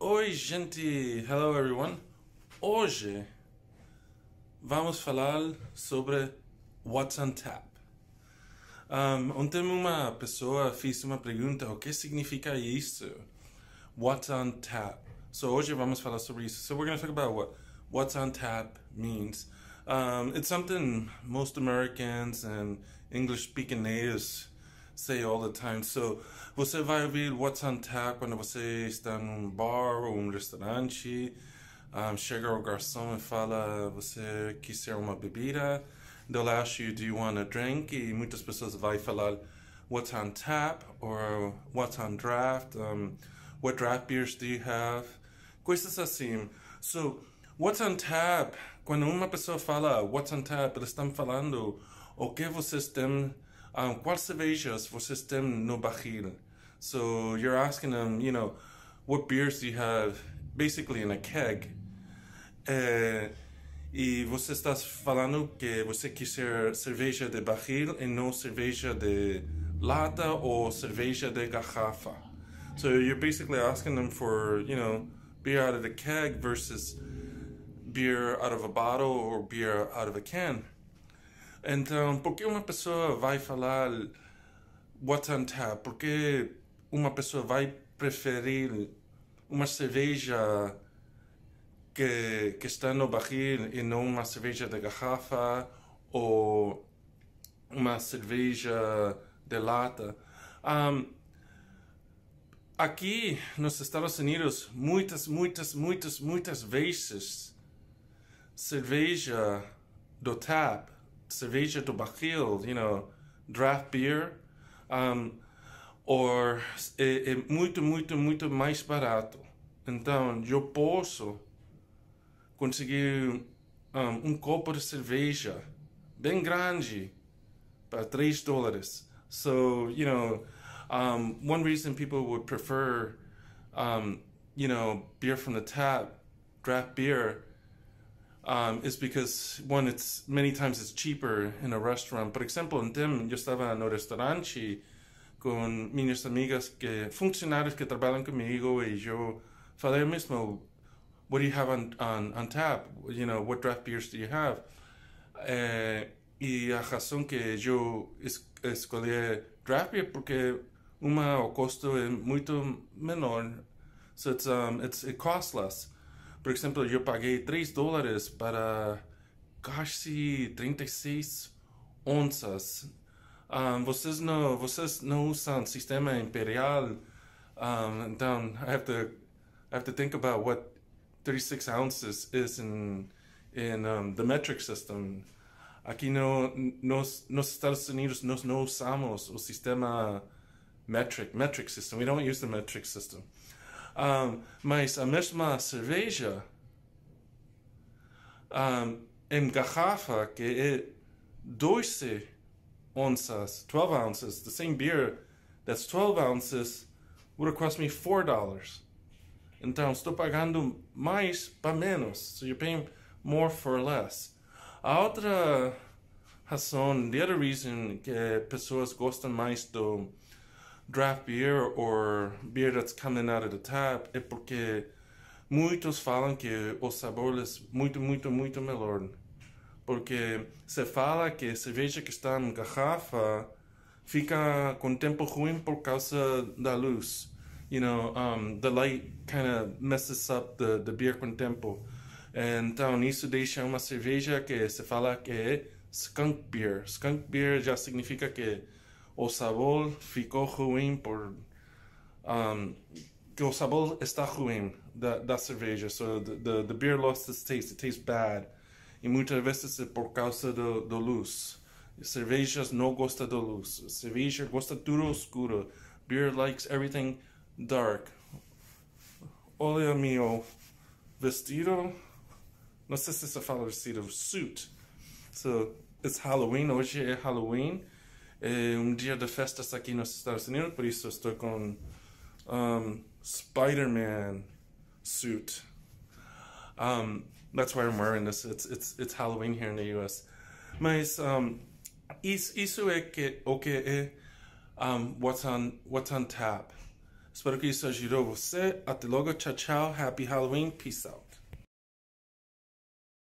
Oi, gente! Hello, everyone! Hoje vamos falar sobre What's on Tap. Um, ontem um uma pessoa fez uma pergunta, o que significa isso? What's on tap? So hoje vamos falar sobre isso. So we're going to talk about what what's on tap means. Um, it's something most Americans and English-speaking natives say all the time. So, você vai ouvir What's on Tap quando você está num bar ou um restaurante. Um, chega o garçom e fala: Você quiser uma bebida? They'll ask you, Do you want a drink? E muitas pessoas vão falar: What's on tap? Or What's on draft? Um, what draft beers do you have? Coisas assim. So, What's on tap? Quando uma pessoa fala What's on tap, eles estão falando o que vocês têm um, qual cervejas for têm no barril? So you're asking them, you know, what beers do you have, basically in a keg. Uh, e você está falando que você quiser cerveja de barril e não cerveja de lata ou cerveja de garrafa. So you're basically asking them for, you know, beer out of the keg versus beer out of a bottle or beer out of a can. Então, por que uma pessoa vai falar what's on tap? Por que uma pessoa vai preferir uma cerveja que, que está no barril e não uma cerveja de garrafa ou uma cerveja de lata? Um, aqui nos Estados Unidos, muitas, muitas, muitas, muitas vezes cerveja do tap Cerveja to barril, you know, draft beer, um, or é, é eh, eh, muito, muito, muito mais barato. Então, eu posso conseguir um, um copo de cerveja bem grande para 3 dólares. So, you know, um, one reason people would prefer, um, you know, beer from the tap, draft beer, um, is because one, it's many times it's cheaper in a restaurant. Por ejemplo, en Tim, yo estaba en un restaurante con mis amigas que funcionarios que trabajan conmigo y yo falei mismo, what do you have on, on, on tap? You know, what draft beers do you have? Eh, la a razón que yo es, escolhi draft beer porque uma o custo é menor, so it's um it's it costs less. Por exemplo, eu paguei 3 dólares para quase 36 onças. Um, ah, vocês não vocês não usam sistema imperial, um, ah, então I have to I have to think about what 36 ounces is in in um, the metric system. Aqui no, nos, nos Estados Unidos nós não usamos o sistema metric metric system. We don't use the metric system. Um, mas a mesma cerveja um, em garrafa que é 12 onças, 12 ounces, the same beer that's 12 ounces would have cost me $4. Então estou pagando mais para menos. So you're paying more for less. A outra razão, the other reason que pessoas gostam mais do draft beer or beer that's coming out of the tap é porque muitos falam que o sabor é muito, muito, muito melhor. Porque se fala que cerveja que está em garrafa fica com tempo ruim por causa da luz. You know, um, the light kind of messes up the, the beer com tempo. Então, isso deixa uma cerveja que se fala que é skunk beer. Skunk beer já significa que Osabol ficou ruim por. Um, o sabor está ruim da, da cerveja. So the, the, the, beer lost its taste. It tastes bad. E muitas vezes é por causa do, do luz. Cervejas não gosta da luz. Cerveja gosta tudo escuro. Beer likes everything dark. Olha meu vestido. Não sei se se fala vestido. Suit. So, it's Halloween. Hoje é Halloween eh, un día de festas aquí en los Estados Unidos, por eso estoy con um, Spider-Man suit. Um, that's why I'm wearing this. It's, it's, it's Halloween here in the US. Mas um, isso, é que, o que é um, what's, on, what's on tap. Espero que isso ajudou você. Até logo. Tchau, tchau. Happy Halloween. Peace out.